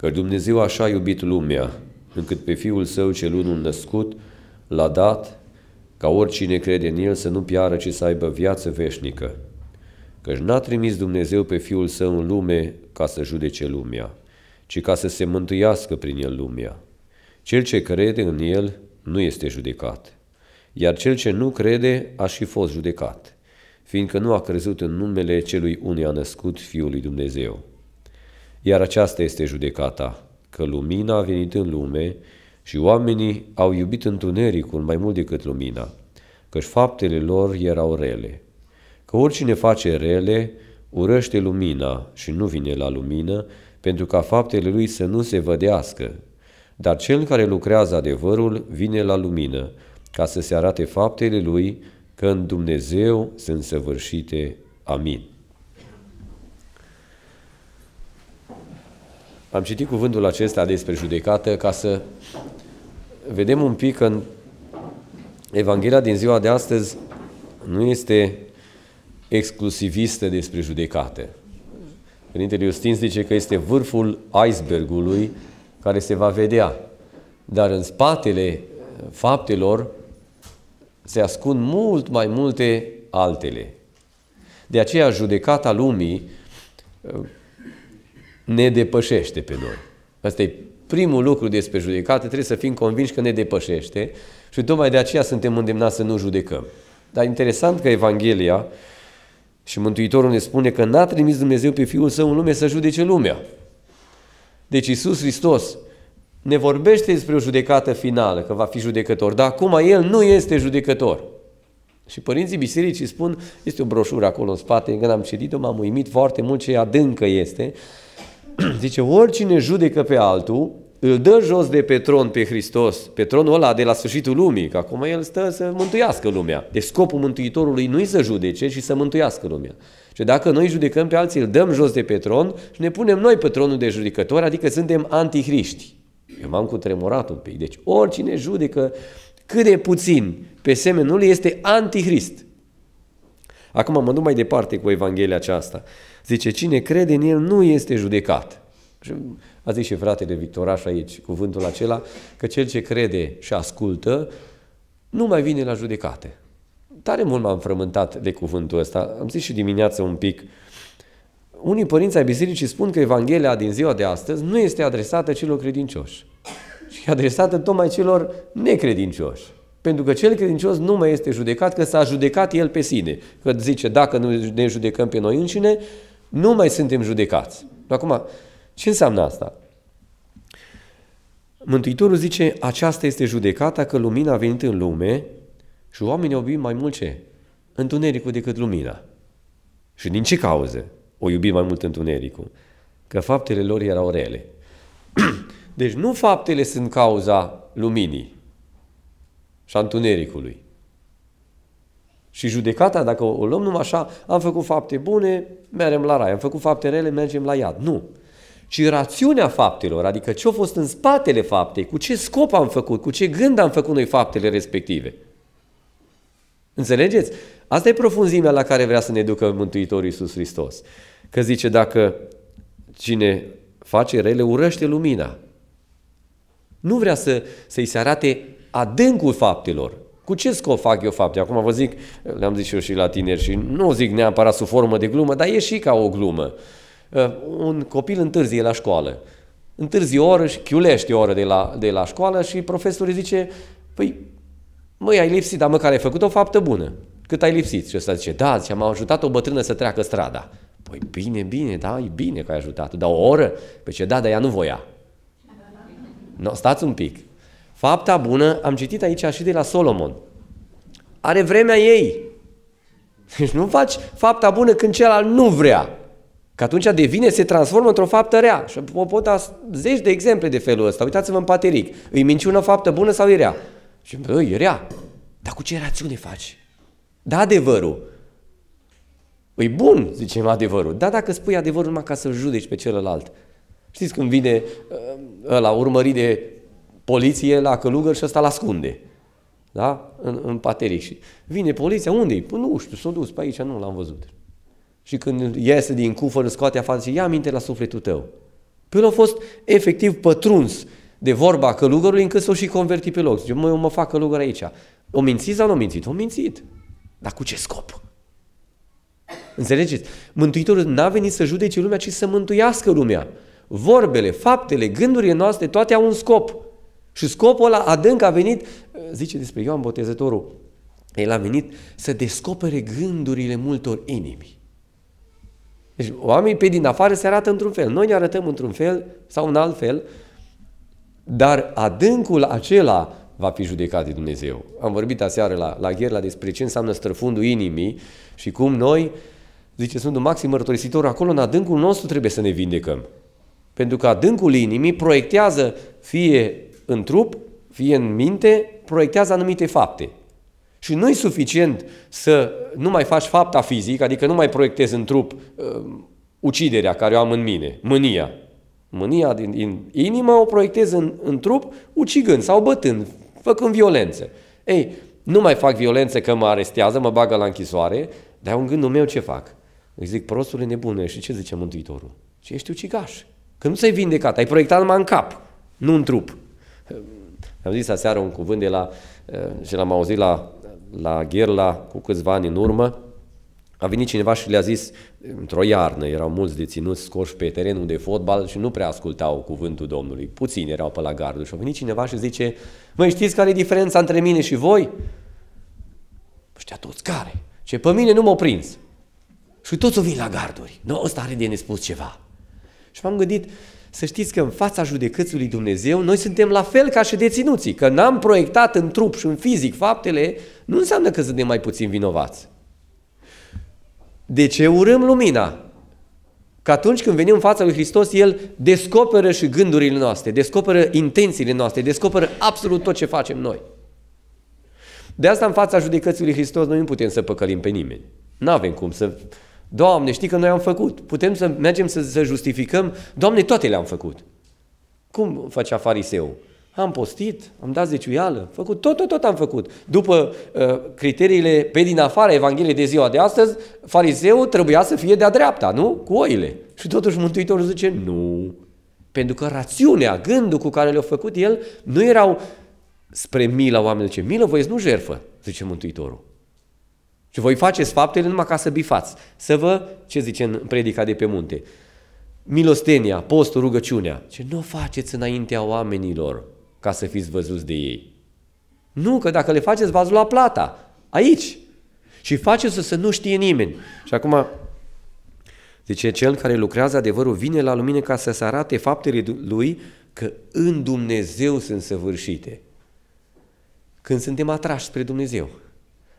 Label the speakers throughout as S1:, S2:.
S1: că Dumnezeu așa a iubit lumea, încât pe Fiul Său cel unul născut l-a dat ca oricine crede în El să nu piară, ci să aibă viață veșnică. Căci n-a trimis Dumnezeu pe Fiul Său în lume ca să judece lumea, ci ca să se mântuiască prin El lumea. Cel ce crede în El nu este judecat, iar cel ce nu crede a și fost judecat, fiindcă nu a crezut în numele celui a născut Fiului Dumnezeu. Iar aceasta este judecata, că lumina a venit în lume și oamenii au iubit întunericul mai mult decât lumina, căci faptele lor erau rele. Că oricine face rele, urăște lumina și nu vine la lumină, pentru ca faptele lui să nu se vădească. Dar cel care lucrează adevărul vine la lumină, ca să se arate faptele lui, că în Dumnezeu sunt săvârșite. Amin. Am citit cuvântul acesta despre judecată ca să vedem un pic că în Evanghelia din ziua de astăzi nu este exclusivistă despre judecată. Părintele Iustin zice că este vârful icebergului care se va vedea. Dar în spatele faptelor se ascund mult mai multe altele. De aceea judecata lumii ne depășește pe noi. Asta e primul lucru despre judecată, trebuie să fim convinși că ne depășește și tocmai de aceea suntem îndemnați să nu judecăm. Dar interesant că Evanghelia și Mântuitorul ne spune că n-a trimis Dumnezeu pe Fiul Său în lume să judece lumea. Deci Isus Hristos ne vorbește despre o judecată finală, că va fi judecător, dar acum El nu este judecător. Și părinții bisericii spun, este o broșură acolo în spate, când am citit-o, m-am uimit foarte mult ce adâncă este, Zice, oricine judecă pe altul, îl dă jos de pe tron pe Hristos, pe tronul ăla de la sfârșitul lumii, că acum el stă să mântuiască lumea. Deci scopul Mântuitorului nu e să judece, ci să mântuiască lumea. Și dacă noi judecăm pe alții, îl dăm jos de pe tron și ne punem noi pe tronul de judecători, adică suntem antihriști. Eu m-am cutremurat un pic. Deci oricine judecă cât de puțin pe semenul este antihrist. Acum mă duc mai departe cu Evanghelia aceasta. Zice, cine crede în el nu este judecat. Și a zis și fratele Victoraș aici cuvântul acela, că cel ce crede și ascultă nu mai vine la judecate. Tare mult m-am frământat de cuvântul ăsta. Am zis și dimineață un pic. Unii părinți ai bisericii spun că Evanghelia din ziua de astăzi nu este adresată celor credincioși, e adresată tocmai celor necredincioși. Pentru că cel credincios nu mai este judecat, că s-a judecat el pe sine. Că zice, dacă nu ne judecăm pe noi înșine, nu mai suntem judecați. Acum, ce înseamnă asta? Mântuitorul zice, aceasta este judecata că lumina a venit în lume și oamenii au iubit mai mult ce? Întunericul decât lumina. Și din ce cauză o iubim mai mult întunericul? Că faptele lor erau rele. Deci nu faptele sunt cauza luminii și a întunericului, și judecata, dacă o luăm numai așa, am făcut fapte bune, mergem la rai, am făcut fapte rele, mergem la iad. Nu. Ci rațiunea faptelor, adică ce a fost în spatele faptei, cu ce scop am făcut, cu ce gând am făcut noi faptele respective. Înțelegeți? Asta e profunzimea la care vrea să ne ducă Mântuitorul Iisus Hristos. Că zice, dacă cine face rele, urăște lumina. Nu vrea să, să-i se arate adâncul faptelor, cu ce scop fac eu fapte? Acum vă zic, le-am zis și eu și la tineri și nu zic neapărat sub formă de glumă, dar e și ca o glumă. Uh, un copil întârzie la școală. Întârzie o oră și chiulește o oră de la, de la școală și profesorul zice, păi, măi, ai lipsit, dar măcar ai făcut o faptă bună. Cât ai lipsit? Și ăsta zice, da, zice, am ajutat o bătrână să treacă strada. Păi bine, bine, da, e bine că ai ajutat. Dar o oră? Păi ce, da, dar ea nu voia. No, stați un pic. Fapta bună am citit aici și de la Solomon are vremea ei. Deci nu faci fapta bună când celălalt nu vrea. Că atunci devine, se transformă într-o faptă rea. Și mă pot da zeci de exemple de felul ăsta. Uitați-vă în Pateric. Îi minciună faptă bună sau e rea? Și bă, e rea. Dar cu ce rațiune faci? Da adevărul. Păi bun, zicem adevărul. Da dacă spui adevărul numai ca să judeci pe celălalt. Știți când vine ă, la urmări de poliție la călugăr și ăsta-l ascunde da? în, în pateric. Și vine poliția, unde e? Păi nu știu, s-a dus pe aici, nu l-am văzut. Și când iese din cufăr, îl scoate afară și ia minte la sufletul tău. Păi a fost efectiv pătruns de vorba călugărului încât s-o și converti pe loc. Zice, mă, eu mă fac călugăr aici. O mințit sau nu o mințit? O mințit. Dar cu ce scop? Înțelegeți? Mântuitorul n-a venit să judece lumea, ci să mântuiască lumea. Vorbele, faptele, gândurile noastre, toate au un scop. Și scopul ăla adânc a venit zice despre Ioan Botezătorul, el a venit să descopere gândurile multor inimi. Deci oamenii pe din afară se arată într-un fel, noi ne arătăm într-un fel sau în alt fel, dar adâncul acela va fi judecat de Dumnezeu. Am vorbit aseară la, la Gherla despre ce înseamnă străfundul inimii și cum noi, zice Sfântul Maxim Mărturisitor, acolo în adâncul nostru trebuie să ne vindecăm. Pentru că adâncul inimii proiectează fie în trup, fie în minte, proiectează anumite fapte. Și nu e suficient să nu mai faci fapta fizică, adică nu mai proiectezi în trup uh, uciderea care o am în mine, mânia. Mânia din, din inimă o proiectez în, în trup ucigând sau bătând, făcând violență. Ei, nu mai fac violență că mă arestează, mă bagă la închisoare, dar un gândul meu ce fac? Îi zic, prostule nebune, și ce zice Mântuitorul? Și ești ucigaș. Că nu ți-ai vindecat, ai proiectat numai în cap, nu în trup. Am zis aseară un cuvânt de la, uh, și l-am auzit la, la Gherla cu câțiva ani în urmă. A venit cineva și le-a zis, într-o iarnă, erau mulți deținuți scoși pe terenul de fotbal și nu prea ascultau cuvântul Domnului. Puțini erau pe la gardul și a venit cineva și zice, măi, știți care e diferența între mine și voi? Ăștia toți care? Ce pe mine nu m-au prins. Și toți o vin la garduri. Nu, no, ăsta are de nespus ceva. Și m-am gândit, să știți că în fața judecățului Dumnezeu noi suntem la fel ca și deținuții. Că n-am proiectat în trup și în fizic faptele, nu înseamnă că suntem mai puțin vinovați. De ce urâm lumina? Că atunci când venim în fața lui Hristos, El descoperă și gândurile noastre, descoperă intențiile noastre, descoperă absolut tot ce facem noi. De asta în fața judecății lui Hristos noi nu putem să păcălim pe nimeni. Nu avem cum să Doamne, știi că noi am făcut. Putem să mergem să, să justificăm. Doamne, toate le-am făcut. Cum facea fariseu? Am postit, am dat zeciuială, făcut, tot, tot, tot am făcut. După uh, criteriile pe din afara Evangheliei de ziua de astăzi, fariseul trebuia să fie de-a dreapta, nu? Cu oile. Și totuși Mântuitorul zice, nu. Pentru că rațiunea, gândul cu care le-a făcut el, nu erau spre mila oamenilor, ce milă voi, nu jerfă, zice Mântuitorul. Și voi faceți faptele numai ca să bifați. Să vă, ce zice în predica de pe munte, milostenia, postul, rugăciunea. Ce nu faceți înaintea oamenilor ca să fiți văzuți de ei. Nu, că dacă le faceți, v-ați luat plata. Aici. Și faceți să nu știe nimeni. Și acum, zice, cel care lucrează adevărul vine la lumină ca să se arate faptele lui că în Dumnezeu sunt săvârșite. Când suntem atrași spre Dumnezeu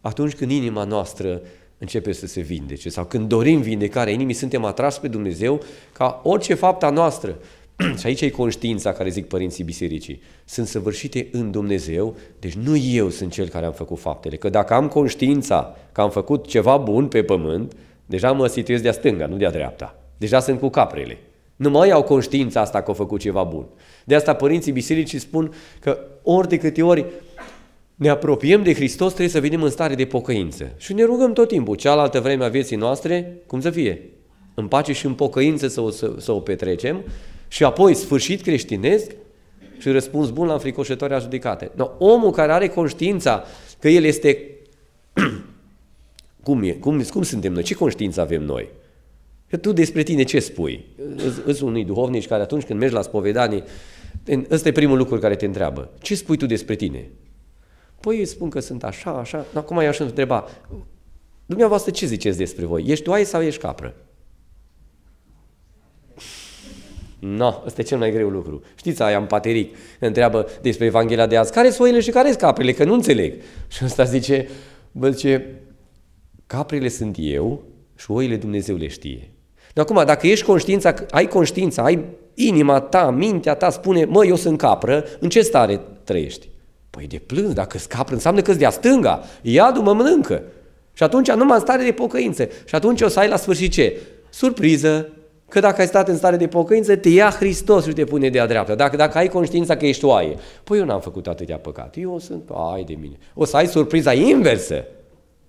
S1: atunci când inima noastră începe să se vindece sau când dorim vindecarea inimii, suntem atras pe Dumnezeu ca orice fapta noastră. și aici e conștiința care zic părinții bisericii. Sunt săvârșite în Dumnezeu, deci nu eu sunt cel care am făcut faptele. Că dacă am conștiința că am făcut ceva bun pe pământ, deja mă situez de-a stânga, nu de-a dreapta. Deja sunt cu caprele. Nu mai au conștiința asta că au făcut ceva bun. De asta părinții bisericii spun că ori de câte ori ne apropiem de Hristos, trebuie să venim în stare de pocăință. Și ne rugăm tot timpul, cealaltă vreme a vieții noastre, cum să fie? În pace și în pocăință să o, să, să o petrecem și apoi sfârșit creștinesc și răspuns bun la înfricoșătoarea judecate. No, omul care are conștiința că el este... cum, e? Cum, cum suntem noi? Ce conștiință avem noi? Că tu despre tine ce spui? Îți unui duhovnici care atunci când mergi la spovedanie, ăsta e primul lucru care te întreabă. Ce spui tu despre tine? Păi îi spun că sunt așa, așa. Acum i-aș întreba, dumneavoastră ce ziceți despre voi? Ești oaie sau ești capră? No, ăsta e cel mai greu lucru. Știți, aia în pateric întreabă despre Evanghelia de azi. Care sunt oile și care sunt caprele? Că nu înțeleg. Și ăsta zice, bă, zice, caprele sunt eu și oile Dumnezeu le știe. Dar acum, dacă ești conștiința, ai conștiința, ai inima ta, mintea ta, spune, mă, eu sunt capră, în ce stare trăiești? Păi de plâns, dacă scap, înseamnă că s de-a stânga, iadul mă mănâncă. Și atunci nu în stare de pocăință. Și atunci o să ai la sfârșit ce? Surpriză, Că dacă ai stat în stare de pocăință, te ia Hristos și te pune de-a dreapta. Dacă, dacă ai conștiința că ești oaie, păi eu n-am făcut atâtea păcate, eu sunt, ai de mine. O să ai surpriza inversă.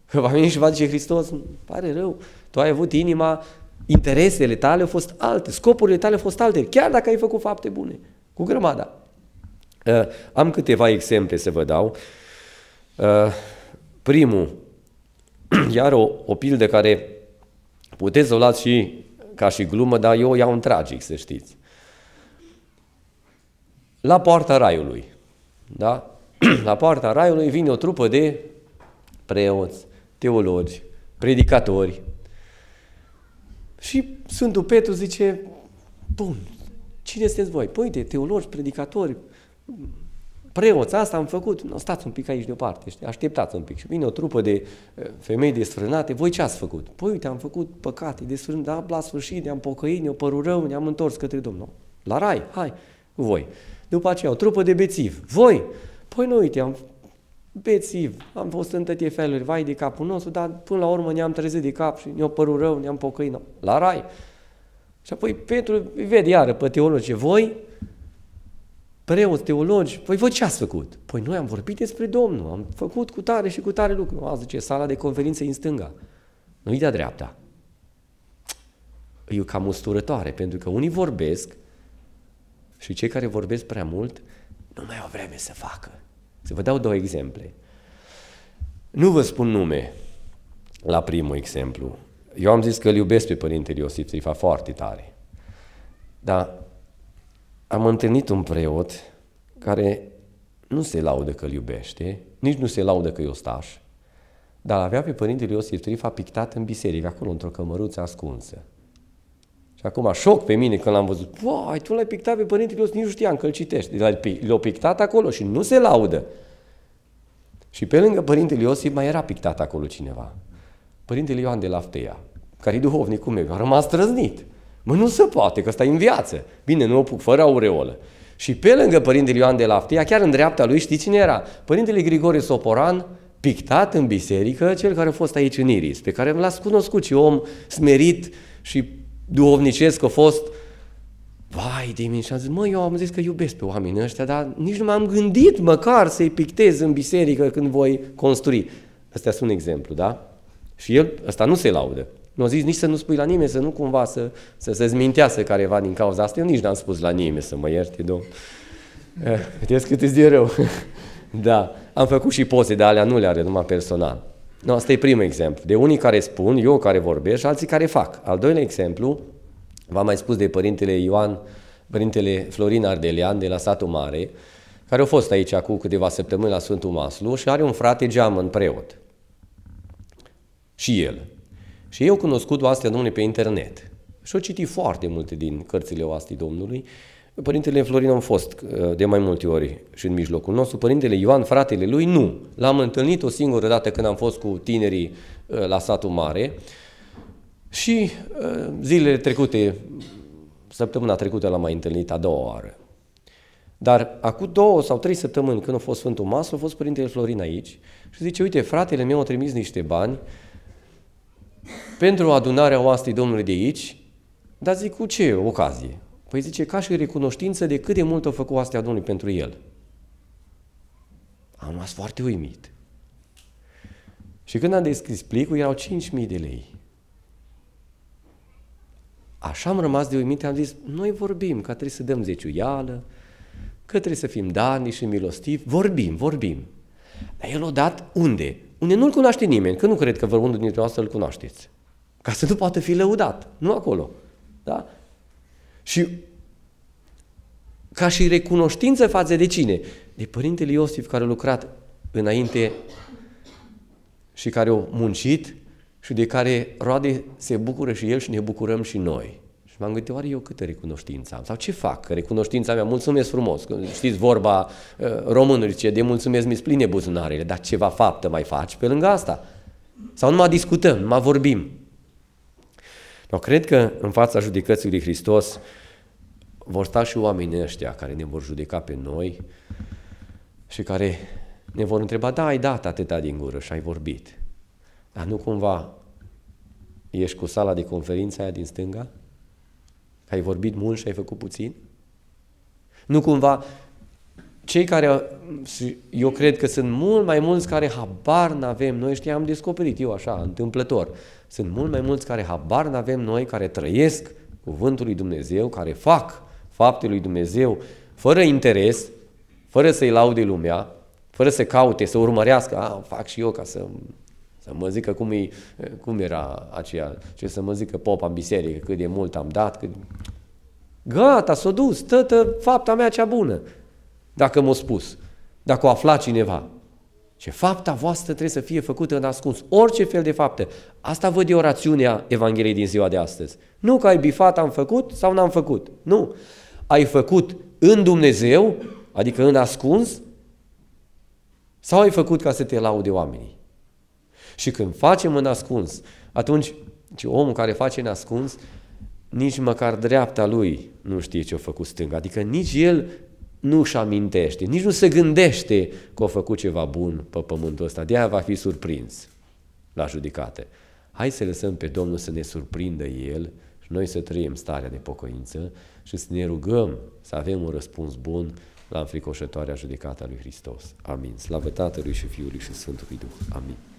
S1: Că va veni și va zice Hristos, pare rău, tu ai avut inima, interesele tale au fost alte, scopurile tale au fost alte, chiar dacă ai făcut fapte bune, cu grămada. Eh, am câteva exemple să vă dau. Eh, primul, iar o, o pildă care puteți să o luați și ca și glumă, dar eu o iau în tragic, să știți. La poarta raiului, da? La poarta raiului vine o trupă de preoți, teologi, predicatori. Și Sfântul Petru zice, bun, cine sunteți voi? Păi, de teologi, predicatori, preoți, asta am făcut, no, stați un pic aici deoparte, știi? așteptați un pic. Și vine o trupă de eh, femei desfrânate, voi ce ați făcut? Păi uite, am făcut păcate, desfrânat, da, la sfârșit ne-am pocăit, ne o părut rău, ne-am întors către Domnul. La rai, hai, voi. După aceea, o trupă de bețivi, voi. Păi nu, uite, am bețiv, am fost în tătie feluri, vai de capul nostru, dar până la urmă ne-am trezit de cap și ne o părut rău, ne-am pocăit, no. la rai. Și apoi Petru vede iară pe teologie, voi preoți, teologi, păi vă ce ați făcut? Păi noi am vorbit despre Domnul, am făcut cu tare și cu tare lucru. Azi zice, sala de conferințe în stânga, nu-i de-a dreapta. E cam usturătoare, pentru că unii vorbesc și cei care vorbesc prea mult nu mai au vreme să facă. Să vă dau două exemple. Nu vă spun nume la primul exemplu. Eu am zis că îl iubesc pe Părintele Iosif Trifa foarte tare. Dar am întâlnit un preot care nu se laudă că îl iubește, nici nu se laudă că e ostaș, dar avea pe părintele Iosif Trifa pictat în biserică, acolo, într-o cămăruță ascunsă. Și acum șoc pe mine când l-am văzut. Uai, tu l-ai pictat pe părintele Iosif, nici nu știam că îl citești. l l-a pictat acolo și nu se laudă. Și pe lângă părintele Iosif mai era pictat acolo cineva. Părintele Ioan de Laftea, care e duhovnicul meu, a rămas trăznit. Mă, nu se poate, că stai în viață. Bine, nu o puc fără aureolă. Și pe lângă părintele Ioan de Laftia, chiar în dreapta lui, știi cine era? Părintele Grigore Soporan, pictat în biserică, cel care a fost aici în Iris, pe care l-ați cunoscut și om smerit și duhovnicesc a fost. Vai de mine, și am zis, mă, eu am zis că iubesc pe oamenii ăștia, dar nici nu m-am gândit măcar să-i pictez în biserică când voi construi. Ăsta sunt un exemplu, da? Și el, ăsta nu se laudă. Nu zis nici să nu spui la nimeni, să nu cumva să, să se zmintească careva din cauza asta. Eu nici n-am spus la nimeni să mă ierte, domn. Eh, vedeți cât îți de rău. da, am făcut și poze de alea, nu le are numai personal. No, asta e primul exemplu. De unii care spun, eu care vorbesc și alții care fac. Al doilea exemplu, v-am mai spus de părintele Ioan, părintele Florin Ardelean de la satul mare, care a fost aici acum câteva săptămâni la Sfântul Maslu și are un frate geamăn preot. Și el. Și eu cunoscut oastea Domnului pe internet. Și au citit foarte multe din cărțile oastei Domnului. Părintele Florin am fost uh, de mai multe ori și în mijlocul nostru. Părintele Ioan, fratele lui, nu. L-am întâlnit o singură dată când am fost cu tinerii uh, la satul mare. Și uh, zilele trecute, săptămâna trecută l-am mai întâlnit a doua oară. Dar acum două sau trei săptămâni, când a fost Sfântul Maslu, a fost Părintele Florin aici și zice, uite, fratele meu a trimis niște bani pentru adunarea oastei Domnului de aici, dar zic, cu ce ocazie? Păi zice, ca și recunoștință de cât de mult a făcut oastea Domnului pentru el. Am rămas foarte uimit. Și când am deschis plicul, erau 5.000 de lei. Așa am rămas de uimit, am zis, noi vorbim că trebuie să dăm zeciuială, că trebuie să fim dani și milostivi, vorbim, vorbim. Dar el o dat unde? Unde nu-l cunoaște nimeni, că nu cred că vreunul dintre noastre îl cunoașteți. Ca să nu poată fi lăudat. Nu acolo. Da? Și ca și recunoștință față de cine? De Părintele Iosif care a lucrat înainte și care au muncit și de care roade se bucură și el și ne bucurăm și noi. Și m-am gândit, oare eu câtă recunoștință am? Sau ce fac? Recunoștința mea, mulțumesc frumos. Știți vorba uh, românului, ce de mulțumesc mi pline buzunarele, dar ceva faptă mai faci pe lângă asta. Sau numai discutăm, numai vorbim. Dar cred că în fața judecății lui Hristos vor sta și oamenii ăștia care ne vor judeca pe noi și care ne vor întreba, da, ai dat atâta din gură și ai vorbit, dar nu cumva ești cu sala de conferință aia din stânga? Ai vorbit mult și ai făcut puțin? Nu cumva cei care, eu cred că sunt mult mai mulți care habar n-avem noi, știi, am descoperit eu așa, întâmplător, sunt mult mai mulți care habar n-avem noi, care trăiesc cuvântul lui Dumnezeu, care fac faptele lui Dumnezeu fără interes, fără să-i laude lumea, fără să caute, să urmărească, a, fac și eu ca să, să mă zică cum, e, cum era aceea, ce să mă zică popa în biserică, cât de mult am dat, cât... Gata, s-a dus, tătă, fapta mea cea bună dacă m-a spus, dacă o afla cineva. Ce fapta voastră trebuie să fie făcută în ascuns. Orice fel de fapte. Asta văd eu rațiunea Evangheliei din ziua de astăzi. Nu că ai bifat, am făcut sau n-am făcut. Nu. Ai făcut în Dumnezeu, adică în ascuns, sau ai făcut ca să te laude oamenii. Și când facem în ascuns, atunci ce omul care face în ascuns, nici măcar dreapta lui nu știe ce a făcut stânga. Adică nici el nu își amintește, nici nu se gândește că a făcut ceva bun pe pământul ăsta. De-aia va fi surprins la judecate. Hai să lăsăm pe Domnul să ne surprindă El și noi să trăim starea de pocăință și să ne rugăm să avem un răspuns bun la înfricoșătoarea judecată a lui Hristos. Amin. Slavă Tatălui și Fiului și Sfântului Duh. Amin.